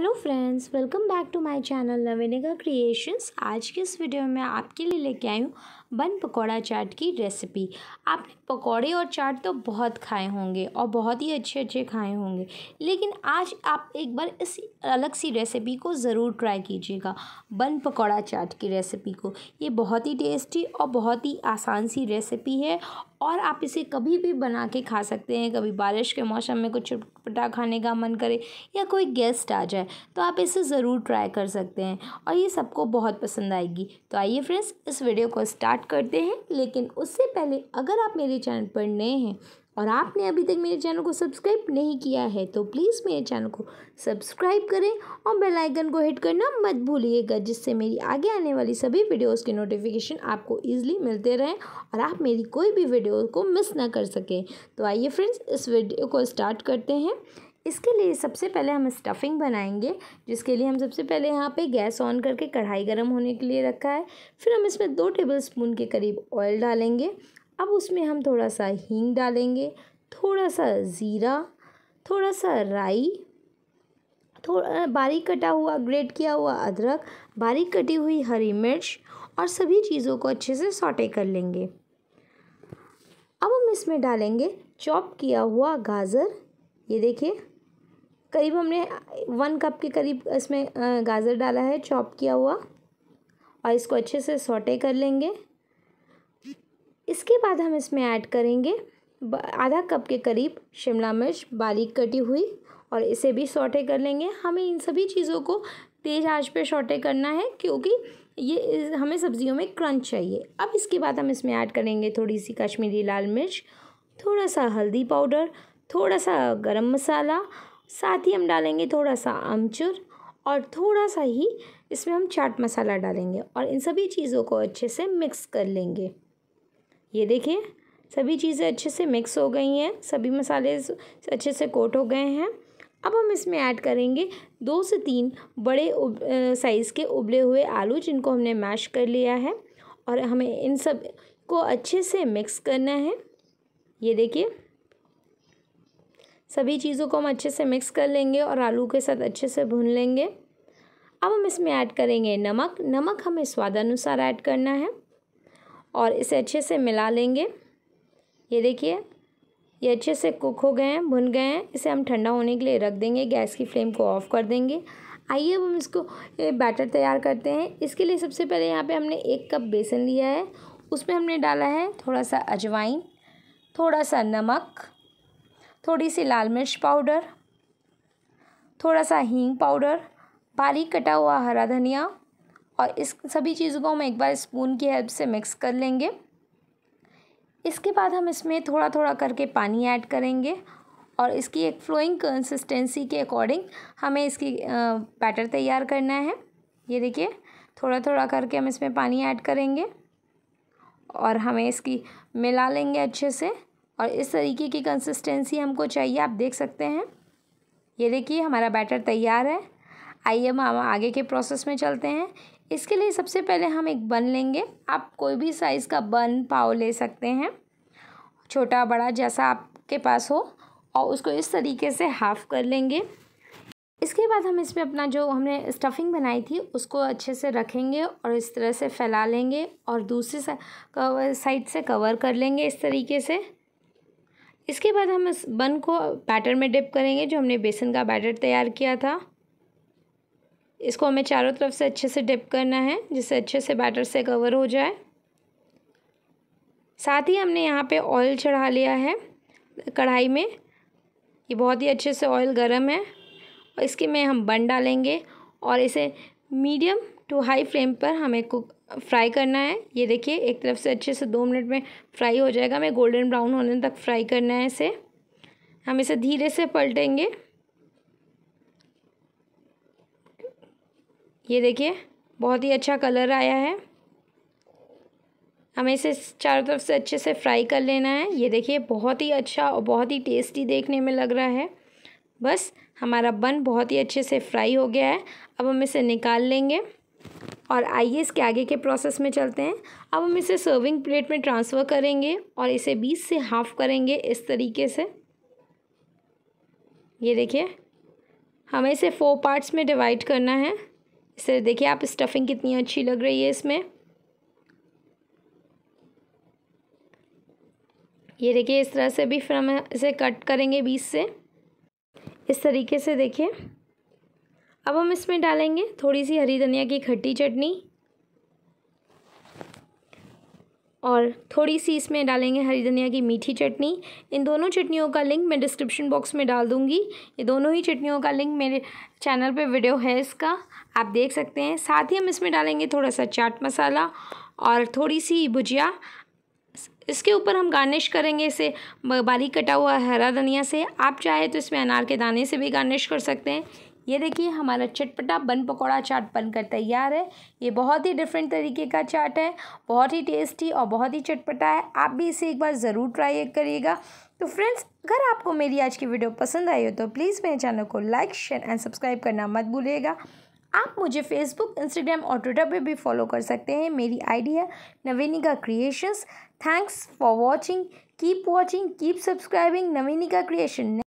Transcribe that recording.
hello friends welcome back to my channel नवेनेगा creations आज के इस वीडियो में आपके लिए लेके आई हूँ बन पकौड़ा चाट की रेसिपी आपने पकौड़े और चाट तो बहुत खाए होंगे और बहुत ही अच्छे अच्छे खाए होंगे लेकिन आज आप एक बार इस अलग सी रेसिपी को ज़रूर ट्राई कीजिएगा बन पकौड़ा चाट की रेसिपी को ये बहुत ही टेस्टी और बहुत ही आसान सी रेसिपी है और आप इसे कभी भी बना के खा सकते हैं कभी बारिश के मौसम में कुछ चटपटा खाने का मन करे या कोई गेस्ट आ जाए तो आप इसे ज़रूर ट्राई कर सकते हैं और ये सबको बहुत पसंद आएगी तो आइए फ्रेंड्स इस वीडियो को स्टार्ट स्टार्ट करते हैं लेकिन उससे पहले अगर आप मेरे चैनल पर नए हैं और आपने अभी तक मेरे चैनल को सब्सक्राइब नहीं किया है तो प्लीज़ मेरे चैनल को सब्सक्राइब करें और बेल आइकन को हिट करना मत भूलिएगा जिससे मेरी आगे आने वाली सभी वीडियोस के नोटिफिकेशन आपको इजीली मिलते रहें और आप मेरी कोई भी वीडियो को मिस ना कर सकें तो आइए फ्रेंड्स इस वीडियो को स्टार्ट करते हैं इसके लिए सबसे पहले हम स्टफ़िंग बनाएंगे जिसके लिए हम सबसे पहले यहाँ पे गैस ऑन करके कढ़ाई गर्म होने के लिए रखा है फिर हम इसमें दो टेबल स्पून के करीब ऑयल डालेंगे अब उसमें हम थोड़ा सा हींग डालेंगे थोड़ा सा ज़ीरा थोड़ा सा राई थोड़ा बारीक कटा हुआ ग्रेट किया हुआ अदरक बारीक कटी हुई हरी मिर्च और सभी चीज़ों को अच्छे से सॉटे कर लेंगे अब हम इसमें डालेंगे चॉप किया हुआ गाजर ये देखिए करीब हमने वन कप के करीब इसमें गाजर डाला है चॉप किया हुआ और इसको अच्छे से सोटे कर लेंगे इसके बाद हम इसमें ऐड करेंगे आधा कप के करीब शिमला मिर्च बारीक कटी हुई और इसे भी सोटे कर लेंगे हमें इन सभी चीज़ों को तेज़ आंच पे सोटे करना है क्योंकि ये हमें सब्जियों में क्रंच चाहिए अब इसके बाद हम इसमें ऐड करेंगे थोड़ी सी कश्मीरी लाल मिर्च थोड़ा सा हल्दी पाउडर थोड़ा सा गरम मसाला साथ ही हम डालेंगे थोड़ा सा आमचूर और थोड़ा सा ही इसमें हम चाट मसाला डालेंगे और इन सभी चीज़ों को अच्छे से मिक्स कर लेंगे ये देखिए सभी चीज़ें अच्छे से मिक्स हो गई हैं सभी मसाले अच्छे से कोट हो गए हैं अब हम इसमें ऐड करेंगे दो से तीन बड़े साइज़ के उबले हुए आलू जिनको हमने मैश कर लिया है और हमें इन सब को अच्छे से मिक्स करना है ये देखिए सभी चीज़ों को हम अच्छे से मिक्स कर लेंगे और आलू के साथ अच्छे से भून लेंगे अब हम इसमें ऐड करेंगे नमक नमक हमें स्वादानुसार ऐड करना है और इसे अच्छे से मिला लेंगे ये देखिए ये अच्छे से कुक हो गए हैं भुन गए हैं इसे हम ठंडा होने के लिए रख देंगे गैस की फ्लेम को ऑफ़ कर देंगे आइए अब हम इसको बैटर तैयार करते हैं इसके लिए सबसे पहले यहाँ पे हमने एक कप बेसन लिया है उसमें हमने डाला है थोड़ा सा अजवाइन थोड़ा सा नमक थोड़ी सी लाल मिर्च पाउडर थोड़ा सा हींग पाउडर बारीक कटा हुआ हरा धनिया और इस सभी चीज़ों को हम एक बार स्पून की हेल्प से मिक्स कर लेंगे इसके बाद हम इसमें थोड़ा थोड़ा करके पानी ऐड करेंगे और इसकी एक फ्लोइंग कंसिस्टेंसी के अकॉर्डिंग हमें इसकी बैटर तैयार करना है ये देखिए थोड़ा थोड़ा करके हम इसमें पानी ऐड करेंगे और हमें इसकी मिला लेंगे अच्छे से और इस तरीके की कंसिस्टेंसी हमको चाहिए आप देख सकते हैं ये देखिए हमारा बैटर तैयार है आइए हम आगे के प्रोसेस में चलते हैं इसके लिए सबसे पहले हम एक बन लेंगे आप कोई भी साइज़ का बन पाव ले सकते हैं छोटा बड़ा जैसा आपके पास हो और उसको इस तरीके से हाफ़ कर लेंगे इसके बाद हम इसमें अपना जो हमने स्टफिंग बनाई थी उसको अच्छे से रखेंगे और इस तरह से फैला लेंगे और दूसरी साइड से कवर कर लेंगे इस तरीके से इसके बाद हम इस बन को बैटर में डिप करेंगे जो हमने बेसन का बैटर तैयार किया था इसको हमें चारों तरफ से अच्छे से डिप करना है जिससे अच्छे से बैटर से कवर हो जाए साथ ही हमने यहाँ पे ऑयल चढ़ा लिया है कढ़ाई में ये बहुत ही अच्छे से ऑयल गर्म है और इसके में हम बन डालेंगे और इसे मीडियम टू हाई फ्लेम पर हमें कुक फ्राई करना है ये देखिए एक तरफ से अच्छे से दो मिनट में फ्राई हो जाएगा हमें गोल्डन ब्राउन होने तक फ्राई करना है इसे हम इसे धीरे से पलटेंगे ये देखिए बहुत ही अच्छा कलर आया है हमें इसे चारों तरफ से अच्छे से फ्राई कर लेना है ये देखिए बहुत ही अच्छा और बहुत ही टेस्टी देखने में लग रहा है बस हमारा बन बहुत ही अच्छे से फ्राई हो गया है अब हम इसे निकाल लेंगे और आइए इसके आगे के प्रोसेस में चलते हैं अब हम इसे सर्विंग प्लेट में ट्रांसफ़र करेंगे और इसे बीस से हाफ़ करेंगे इस तरीके से ये देखिए हमें इसे फोर पार्ट्स में डिवाइड करना है इसे देखिए आप स्टफिंग कितनी अच्छी लग रही है इसमें ये देखिए इस तरह से भी फिर हम इसे कट करेंगे बीस से इस तरीके से देखिए अब हम इसमें डालेंगे थोड़ी सी हरी धनिया की खट्टी चटनी और थोड़ी सी इसमें डालेंगे हरी धनिया की मीठी चटनी इन दोनों चटनियों का लिंक मैं डिस्क्रिप्शन बॉक्स में डाल दूँगी ये दोनों ही चटनियों का लिंक मेरे चैनल पे वीडियो है इसका आप देख सकते हैं साथ ही हम इसमें डालेंगे थोड़ा सा चाट मसाला और थोड़ी सी भुजिया इसके ऊपर हम गार्निश करेंगे इसे बारीक कटा हुआ हरा धनिया से आप चाहे तो इसमें अनार के दाने से भी गार्निश कर सकते हैं ये देखिए हमारा चटपटा बन पकौड़ा चाट बनकर तैयार है ये बहुत ही डिफरेंट तरीके का चाट है बहुत ही टेस्टी और बहुत ही चटपटा है आप भी इसे एक बार ज़रूर ट्राई करिएगा तो फ्रेंड्स अगर आपको मेरी आज की वीडियो पसंद आई हो तो प्लीज़ मेरे चैनल को लाइक शेयर एंड सब्सक्राइब करना मत भूलिएगा आप मुझे फेसबुक इंस्टाग्राम और ट्विटर पर भी फॉलो कर सकते हैं मेरी आईडी है Naveenika creations thanks for watching keep watching keep subscribing Naveenika creation